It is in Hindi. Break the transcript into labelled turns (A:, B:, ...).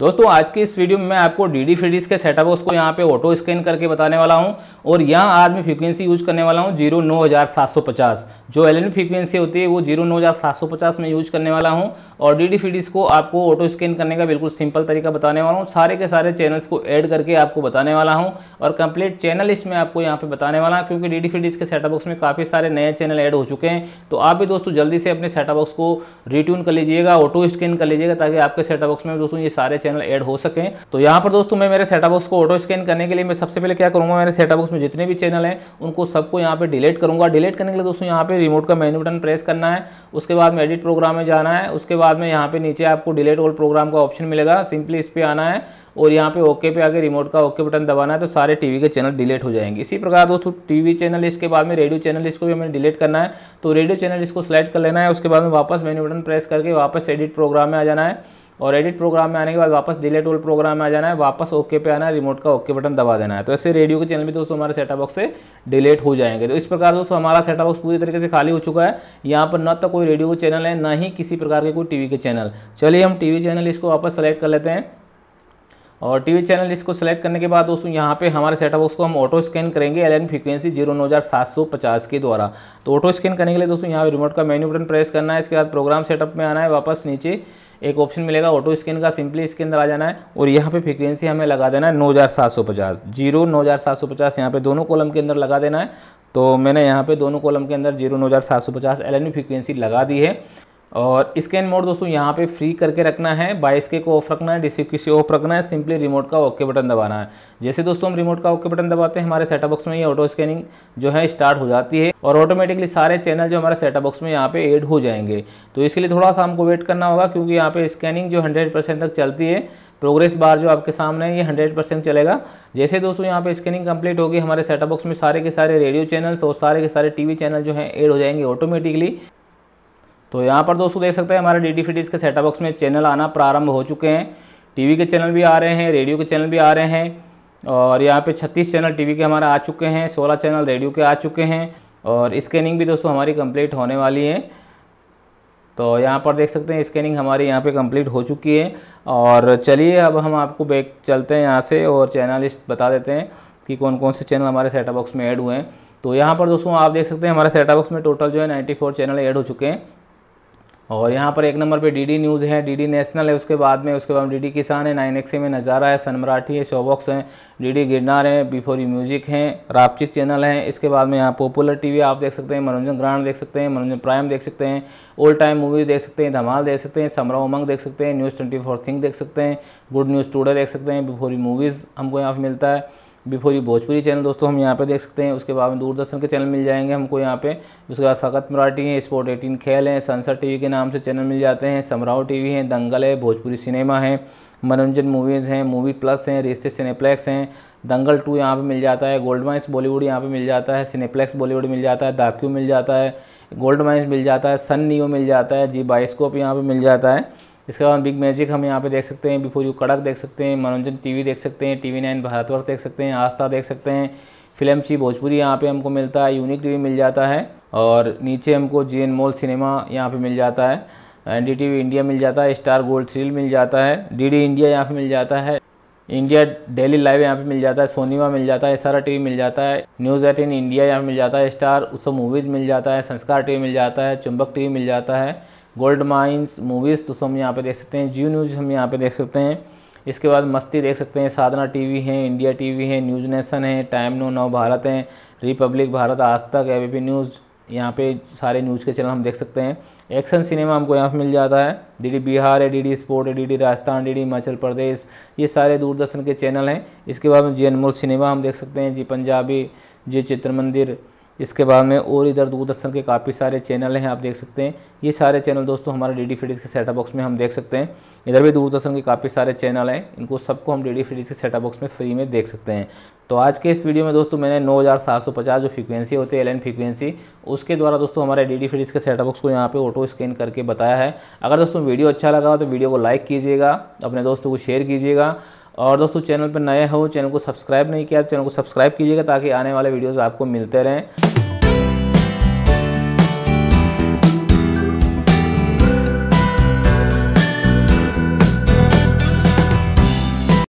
A: दोस्तों आज की इस वीडियो में मैं आपको डी डी फ्रीडीज के सेटअप उसको यहाँ पे ऑटो स्कैन करके बताने वाला हूँ और यहाँ आज मैं फ्रीक्वेंसी यूज करने वाला हूँ जीरो नौ हज़ार सात सौ पचास जो एल एन फ्रीक्वेंसी होती है वो जीरो नौ हज़ार सात सौ पचास में यूज करने वाला हूँ और डी डी फ्रीडीज को आपको ऑटो स्कैन करने का बिल्कुल सिंपल तरीका बताने वाला हूँ सारे के सारे चैनल्स को ऐड करके आपको बताने वाला हूँ और कंप्लीट चैनल लिस्ट में आपको यहाँ पर बताने वाला हूँ क्योंकि डी डी फ्रीडीज के सेटअप बॉक्स में काफ़ी सारे नए चैनल ऐड हो चुके हैं तो आप भी दोस्तों जल्दी से अपने सेटअप बॉक्स को रिट्यून कर लीजिएगा ऑटो स्कैन कर लीजिएगा ताकि आपके सेटअप बॉक्स में दोस्तों ये सारे चैनल ऐड हो सकें तो यहाँ पर दोस्तों मैं मेरे सेटाबॉक्स बॉक्स को ऑटो स्कैन करने के लिए मैं सबसे पहले क्या करूँगा मेरे सेटाबॉक्स बॉक्स में जितने भी चैनल हैं उनको सबको यहाँ पर डिलीट करूँगा डिलीट करने के लिए दोस्तों यहाँ पर रिमोट का मेन्यू बटन प्रेस करना है उसके बाद में एडिट प्रोग्राम में जाना है उसके बाद में यहाँ पर नीचे आपको डिलीट ऑल प्रोग्राम का ऑप्शन मिलेगा सिंपली इस पर आना है और यहाँ पे ओके पे आगे रिमोट का ओके बटन दबाना है तो सारे टीवी के चैनल डिलीट हो जाएंगे इसी प्रकार दोस्तों टीवी चैनल इसके बाद में रेडियो चैनल इसको भी हमें डिलीट करना है तो रेडियो चैनल इसको सेलेक्ट कर लेना है उसके बाद में वापस मेन्यू बटन प्रेस करके वापस एडिट प्रोग्राम में आ जाना है और एडिट प्रोग्राम में आने के बाद वापस डिलेट ऑल प्रोग्राम में आ जाना है वापस ओके पे आना है रिमोट का ओके बटन दबा देना है तो ऐसे रेडियो के चैनल भी दोस्तों हमारे सेटअप बॉक्स से डिलेट हो जाएंगे तो इस प्रकार दोस्तों हमारा सेटअप बॉक्स पूरी तरीके से खाली हो चुका है यहाँ पर न तो कोई रेडियो के चैनल है ना ही किसी प्रकार के कोई टी के चैनल चलिए हम टी चैनल इसको वापस सेलेक्ट कर लेते हैं और टीवी चैनल इसको सेलेक्ट करने के बाद दोस्तों यहाँ पे हमारे सेटअप उसको हम ऑटो स्कैन करेंगे एल फ्रीक्वेंसी जीरो नौ हज़ार सात सौ पचास के द्वारा तो ऑटो स्कैन करने के लिए दोस्तों यहाँ पे रिमोट का मेन्यू बटन प्रेस करना है इसके बाद प्रोग्राम सेटअप में आना है वापस नीचे एक ऑप्शन मिलेगा ऑटो स्कैन का सिंपली इसके अंदर आ जाना है और यहाँ पे फ्रिक्वेंसी हमें लगा देना है नौ हज़ार सात सौ पचास जीरो नौ हज़ार सात सौ पचास यहाँ पर दोनों कॉलम के अंदर लगा देना है तो मैंने यहाँ पे दोनों कॉलम के अंदर जीरो नौ हज़ार सात सौ पचास एल फ्रिक्वेंसी लगा दी है और स्कैन मोड दोस्तों यहाँ पे फ्री करके रखना है बाईस के को ऑफ रखना है डिस्ट्रिक किसी ऑफ रखना है सिंपली रिमोट का ओके बटन दबाना है जैसे दोस्तों हम रिमोट का ओके बटन दबाते हैं हमारे सेटअप बॉक्स में ये ऑटो स्कैनिंग जो है स्टार्ट हो जाती है और ऑटोमेटिकली सारे चैनल जो हमारे सेटअप बॉक्स में यहाँ पे एड हो जाएंगे तो इसके लिए थोड़ा सा हमको वेट करना होगा क्योंकि यहाँ पे स्कैनिंग जो हंड्रेड तक चलती है प्रोग्रेस बार जो आपके सामने है ये हंड्रेड परसेंट चलेगा जैसे दोस्तों यहाँ पे स्कैनिंग कंप्लीट होगी हमारे सेटअप बॉक्स में सारे के सारे रेडियो चैनल्स और सारे के सारे टीवी चैनल जो हैं ऐड हो जाएंगे ऑटोमेटिकली तो यहाँ पर दोस्तों देख सकते हैं हमारे डी डी के सेटअप बॉक्स में चैनल आना प्रारंभ हो चुके हैं टीवी के चैनल भी आ रहे हैं रेडियो के चैनल भी आ रहे हैं और यहाँ पे 36 चैनल टीवी के हमारे आ चुके हैं 16 चैनल रेडियो के आ चुके हैं और स्कैनिंग भी दोस्तों हमारी कंप्लीट होने वाली है तो यहाँ पर देख सकते हैं स्कैनिंग हमारी यहाँ पे कंप्लीट हो चुकी है और चलिए अब हम आपको बैक चलते हैं यहाँ से और चैनल लिस्ट बता देते हैं कि कौन कौन से चैनल हमारे सेटअप बॉक्स में ऐड हुए हैं तो यहाँ पर दोस्तों आप देख सकते हैं हमारे सेटअप बॉक्स में टोटल जो है 94 चैनल ऐड हो चुके हैं और यहाँ पर एक नंबर पे डीडी न्यूज़ है डीडी नेशनल है उसके बाद में उसके बाद डीडी किसान है नाइन एक्स में नज़ारा है सन मराठी है शोबॉक्स है डीडी गिरनार है बिफोरी म्यूजिक है रापचिक चैनल है इसके बाद में यहाँ पॉपुलर टीवी आप देख सकते हैं मनोरंजन ग्रांड देख सकते हैं मनोरंजन प्राइम देख सकते हैं ओल्ड टाइम मूवीज़ देख सकते हैं धमाल देख सकते हैं समरा उमंग देख सकते हैं न्यूज़ ट्वेंटी फोर थिंग देख सकते हैं गुड न्यूज़ टूडे देख सकते हैं बिफोरी मूवीज़ हमको यहाँ पर मिलता है बिफोर यू भोजपुरी चैनल दोस्तों हम यहाँ पे देख सकते हैं उसके बाद में दूरदर्शन के चैनल मिल जाएंगे हमको यहाँ पे उसके बाद फ़कत मराठी हैं स्पोर्ट एटीन खेल हैं सनसर टीवी के नाम से चैनल मिल जाते हैं समराव टीवी हैं दंगल है भोजपुरी सिनेमा है मनोरंजन मूवीज़ हैं मूवी प्लस हैं रिश्ते सिनेप्लेक्स हैं दंगल टू यहाँ पर मिल जाता है गोल्ड माइंस बॉलीवुड यहाँ पर मिल जाता है सिनेप्लेक्स बॉलीवुड मिल जाता है दाक्यू मिल जाता है गोल्ड माइंस मिल जाता है सन न्यू मिल जाता है जी बाइस्कोप यहाँ पर मिल जाता है इसके बाद बिग मैजिक हम यहाँ पे देख सकते हैं बिफोर यू कड़क देख सकते हैं मनोरंजन टीवी देख सकते हैं टीवी नाइन भारतवर्ष देख सकते हैं आस्था देख सकते हैं फिल्म सी भोजपुरी यहाँ पे हमको मिलता है यूनिक टीवी मिल जाता है और नीचे हमको जे एन मॉल सिनेमा यहाँ पर मिल जाता है एन इंडिया मिल जाता है स्टार गोल्ड सील मिल जाता है डी इंडिया यहाँ पर मिल जाता है इंडिया डेली लाइव यहाँ पे मिल जाता है सोनीमा मिल जाता है सारा टीवी मिल जाता है न्यूज़ एटीन इंडिया यहाँ मिल जाता है स्टार उत्सव मूवीज़ मिल जाता है संस्कार टीवी मिल जाता है चुंबक टीवी मिल जाता है गोल्ड माइंस मूवीज़ तो हम यहाँ पे देख सकते हैं जियो न्यूज़ हम यहाँ पे देख सकते हैं इसके बाद मस्ती देख सकते हैं साधना टीवी है इंडिया टीवी है न्यूज़ नेशन है टाइम नो नव भारत है रिपब्लिक भारत आज तक ए न्यूज़ यहाँ पे सारे न्यूज़ के चैनल हम देख सकते हैं एक्शन सिनेमा हमको यहाँ पर मिल जाता है डीडी बिहार है डीडी स्पोर्ट है डीडी राजस्थान डीडी हिमाचल प्रदेश ये सारे दूरदर्शन के चैनल हैं इसके बाद जी अनमोल सिनेमा हम देख सकते हैं जी पंजाबी जी चित्र मंदिर इसके बाद में और इधर दूरदर्शन के काफ़ी सारे चैनल हैं आप देख सकते हैं ये सारे चैनल दोस्तों हमारे डी डी के सेटअप बॉक्स में हम देख सकते हैं इधर भी दूरदर्शन के काफ़ी सारे चैनल हैं इनको सबको हम डी डी फीडिस के सेटअप बॉक्स में फ्री में देख सकते हैं तो आज के इस वीडियो में दोस्तों मैंने 9750 जो फ्रीक्वेंसी होती है एल फ्रीक्वेंसी उसके द्वारा दोस्तों हमारे डी डी के सेटअप बॉक्स को यहाँ पर ऑटो स्कैन करके बताया है अगर दोस्तों वीडियो अच्छा लगा तो वीडियो को लाइक कीजिएगा अपने दोस्तों को शेयर कीजिएगा और दोस्तों चैनल पर नए हो चैनल को सब्सक्राइब नहीं किया तो चैनल को सब्सक्राइब कीजिएगा ताकि आने वाले वीडियोज़ आपको मिलते रहें